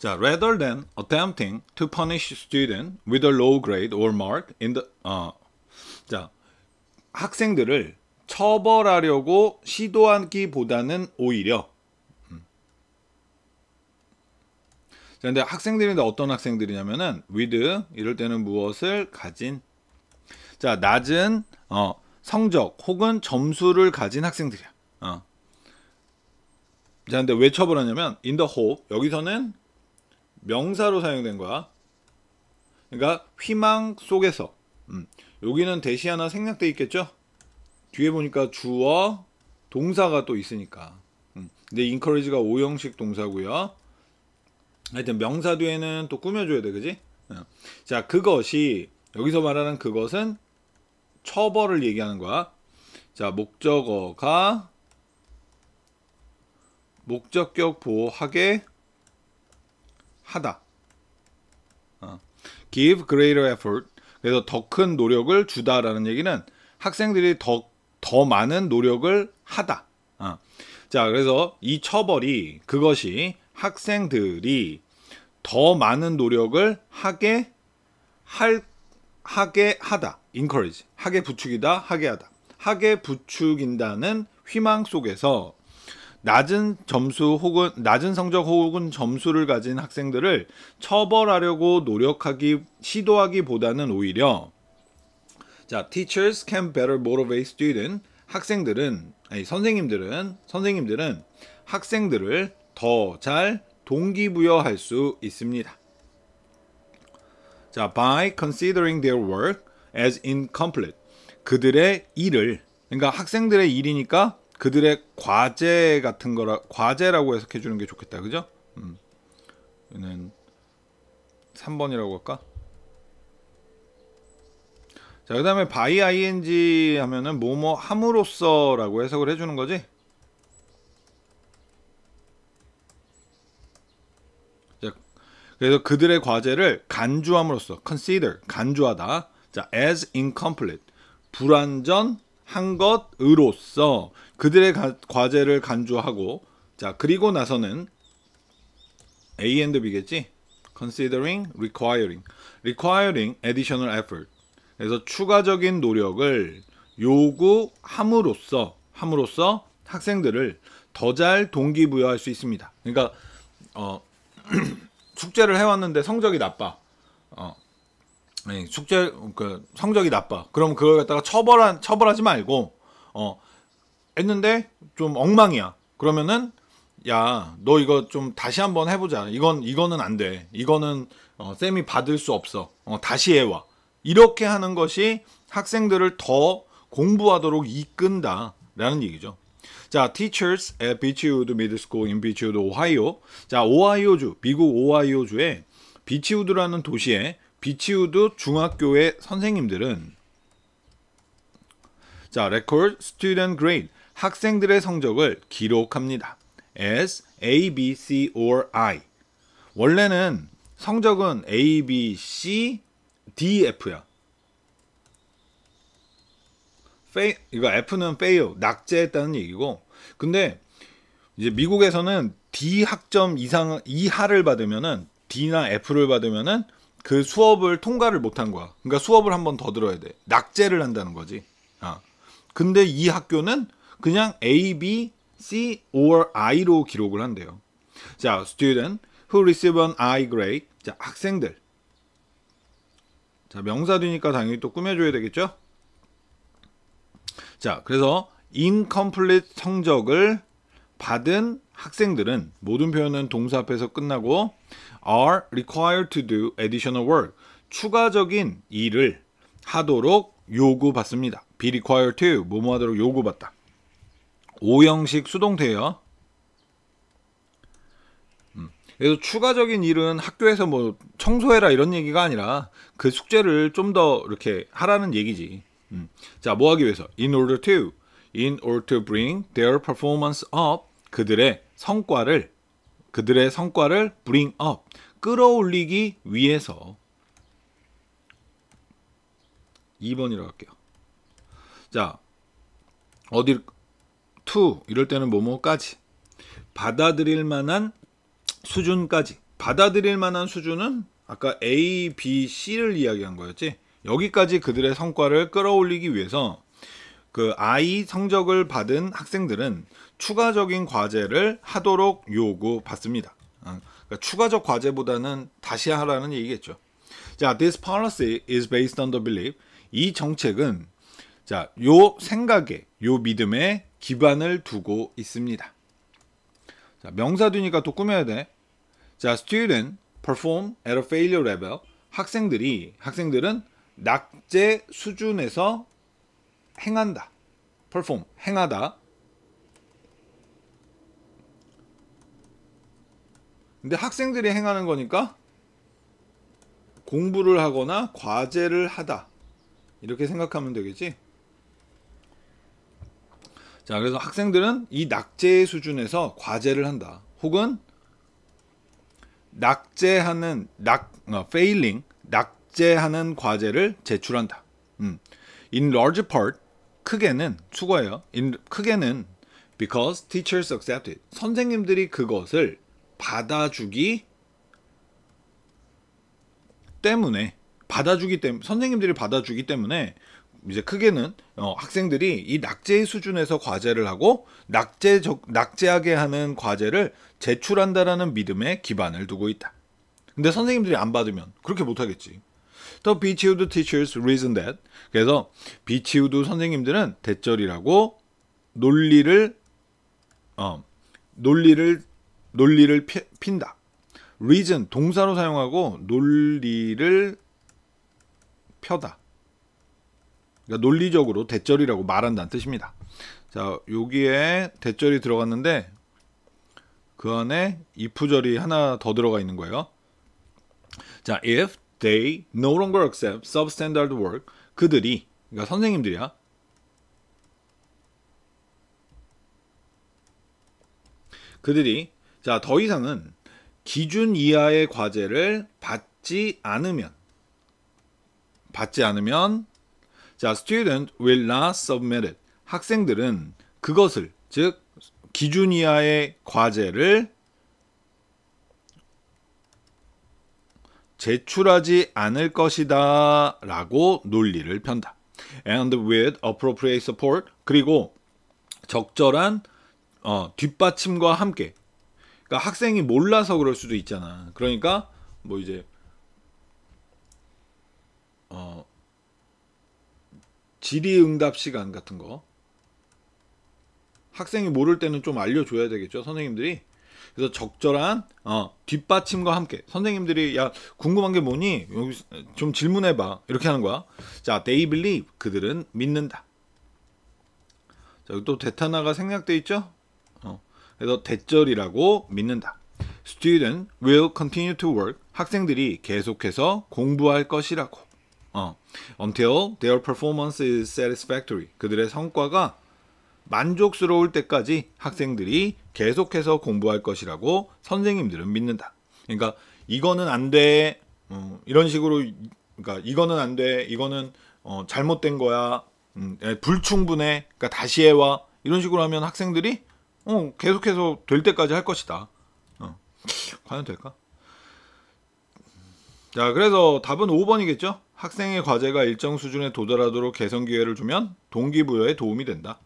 자, rather than attempting to punish student with a low grade or mark in the 어, 자 학생들을 처벌하려고 시도하기보다는 오히려 음. 자, 근데 학생들이데 어떤 학생들이냐면은 with 이럴 때는 무엇을 가진 자 낮은 어, 성적 혹은 점수를 가진 학생들이야. 어. 자, 근데 왜 처벌하냐면 in the hope 여기서는 명사로 사용된 거야. 그러니까 희망 속에서 음, 여기는 대시 하나 생략돼 있겠죠? 뒤에 보니까 주어 동사가 또 있으니까 음, 근데 encourage가 5형식 동사고요 하여튼 명사 뒤에는 또 꾸며줘야 돼 그지? 음. 자 그것이 여기서 말하는 그것은 처벌을 얘기하는 거야 자 목적어가 목적격 보호하게 하다. 어. give greater effort. 그래서 더 큰 노력을 주다라는 얘기는 학생들이 더, 더 많은 노력을 하다. 어. 자, 그래서 이 처벌이 그것이 학생들이 더 많은 노력을 하게 할 하게 하다. encourage. 하게 부추기다, 하게 하다. 하게 부추긴다는 휘망 속에서 낮은 점수 혹은 낮은 성적 혹은 점수를 가진 학생들을 처벌하려고 노력하기 시도하기보다는 오히려 자, teachers can better motivate s t u d e n t 학생들은 아니 선생님들은 선생님들은 학생들을 더 잘 동기부여할 수 있습니다. 자, by considering their work as incomplete. 그들의 일을 그러니까 학생들의 일이니까 그들의 과제 같은 거라 과제라고 해석해 주는 게 좋겠다. 그죠? 음. 3번이라고 할까? 자, 그다음에 바이 ing 하면은 뭐뭐 함으로써라고 해석을 해 주는 거지? 자, 그래서 그들의 과제를 간주함으로써 consider 간주하다. 자, as incomplete 불완전한 것으로서 그들의 가, 과제를 간주하고 자 그리고 나서는 A and B겠지? Considering, requiring, requiring additional effort. 그래서 추가적인 노력을 요구함으로써 함으로써 학생들을 더 잘 동기부여할 수 있습니다. 그러니까 어, 숙제를 해왔는데 성적이 나빠. 어, 아니, 네, 숙제 그 성적이 나빠. 그럼 그걸 갖다가 처벌한 처벌하지 말고 어, 했는데 좀 엉망이야. 그러면은 야, 너 이거 좀 다시 한번 해보자. 이건 이거는 안 돼. 이거는 어, 쌤이 받을 수 없어. 어, 다시 해와. 이렇게 하는 것이 학생들을 더 공부하도록 이끈다라는 얘기죠. 자, teachers at Beechwood Middle School in Beechwood, Ohio. 자, 오하이오주, 미국 오하이오주의 비치우드라는 도시에 비치우드 중학교의 선생님들은 자, record student grade 학생들의 성적을 기록합니다. s A, B, C or I. 원래는 성적은 A, B, C, D, F야. 페이, 이거 F는 fail, 낙제했다는 얘기고 근데 이제 미국에서는 D 학점 이상 이하를 받으면은 D나 F를 받으면은 그 수업을 통과를 못한 거야. 그러니까 수업을 한 번 더 들어야 돼. 낙제를 한다는 거지. 아. 근데 이 학교는 그냥 A, B, C or I로 기록을 한대요. 자, student who receive an I grade. 자, 학생들. 자, 명사 뒤니까 당연히 또 꾸며줘야 되겠죠? 자, 그래서 incomplete 성적을 받은 학생들은 모든 표현은 동사 앞에서 끝나고 are required to do additional work. 추가적인 일을 하도록 요구받습니다. be required to 뭐뭐 하도록 요구받다. O형식 수동 대요 음. 그래서 추가적인 일은 학교에서 뭐 청소해라 이런 얘기가 아니라 그 숙제를 좀 더 이렇게 하라는 얘기지. 음. 자, 뭐 하기 위해서? In order to, in order to bring their performance up, 그들의 성과를, 그들의 성과를 bring up, 끌어올리기 위해서. 2번이라고 할게요. 자, 어디, 를 to 이럴 때는 뭐뭐까지 받아들일 만한 수준까지 받아들일 만한 수준은 아까 A, B, C를 이야기한 거였지 여기까지 그들의 성과를 끌어올리기 위해서 그 I 성적을 받은 학생들은 추가적인 과제를 하도록 요구받습니다. 어, 그러니까 추가적 과제보다는 다시 하라는 얘기겠죠. 자, this policy is based on the belief. 이 정책은 자, 요 생각에, 요 믿음에 기반을 두고 있습니다. 자, 명사 뒤니까 또 꾸며야 돼. 자, student perform at a failure level. 학생들이 학생들은 낙제 수준에서 행한다. perform 행하다. 근데 학생들이 행하는 거니까 공부를 하거나 과제를 하다. 이렇게 생각하면 되겠지? 자, 그래서 학생들은 이 낙제 수준에서 과제를 한다. 혹은 낙제하는 낙 어, failing 낙제하는 과제를 제출한다. 음. In large part 크게는 수거예요. In, 크게는 because teachers accept it. 선생님들이 그것을 받아주기 때문에 받아주기 때문에 선생님들이 받아주기 때문에 이제 크게는 어, 학생들이 이 낙제의 수준에서 과제를 하고 낙제적 낙제하게 하는 과제를 제출한다라는 믿음에 기반을 두고 있다. 근데 선생님들이 안 받으면 그렇게 못 하겠지. The b e a c h w o o teachers reason that. 그래서 비치우드 선생님들은 대절이라고 논리를 어, 논리를 논리를 피, 핀다. reason 동사로 사용하고 논리를 펴다. 그러니까 논리적으로 대절이라고 말한다는 뜻입니다. 자, 여기에 대절이 들어갔는데 그 안에 이프절이 하나 더 들어가 있는 거예요. 자, if they no longer accept substandard work, 그들이 그러니까 선생님들이야. 그들이 자, 더 이상은 기준 이하의 과제를 받지 않으면 받지 않으면 자, student will not submit it. 학생들은 그것을 즉 기준 이하의 과제를 제출하지 않을 것이다 라고 논리를 편다. and with appropriate support 그리고 적절한 어, 뒷받침과 함께 그러니까 학생이 몰라서 그럴 수도 있잖아. 그러니까 뭐 이제 질의응답 시간 같은 거 학생이 모를 때는 좀 알려줘야 되겠죠 선생님들이 그래서 적절한 어, 뒷받침과 함께 선생님들이 야 궁금한 게 뭐니 여기 좀 질문해봐 이렇게 하는 거야 자 they believe 그들은 믿는다 자 여기 또 대타나가 생략돼 있죠 어, 그래서 대절이라고 믿는다 student will continue to work 학생들이 계속해서 공부할 것이라고 어. until their performance is satisfactory. 그들의 성과가 만족스러울 때까지 학생들이 계속해서 공부할 것이라고 선생님들은 믿는다. 그러니까 이거는 안 돼. 어, 이런 식으로 그러니까 이거는 안 돼. 이거는 어, 잘못된 거야. 음, 불충분해. 그러니까 다시 해와. 이런 식으로 하면 학생들이 어, 계속해서 될 때까지 할 것이다. 어, 과연 될까? 자, 그래서 답은 5번이겠죠? 학생의 과제가 일정 수준에 도달하도록 개선 기회를 주면 동기부여에 도움이 된다.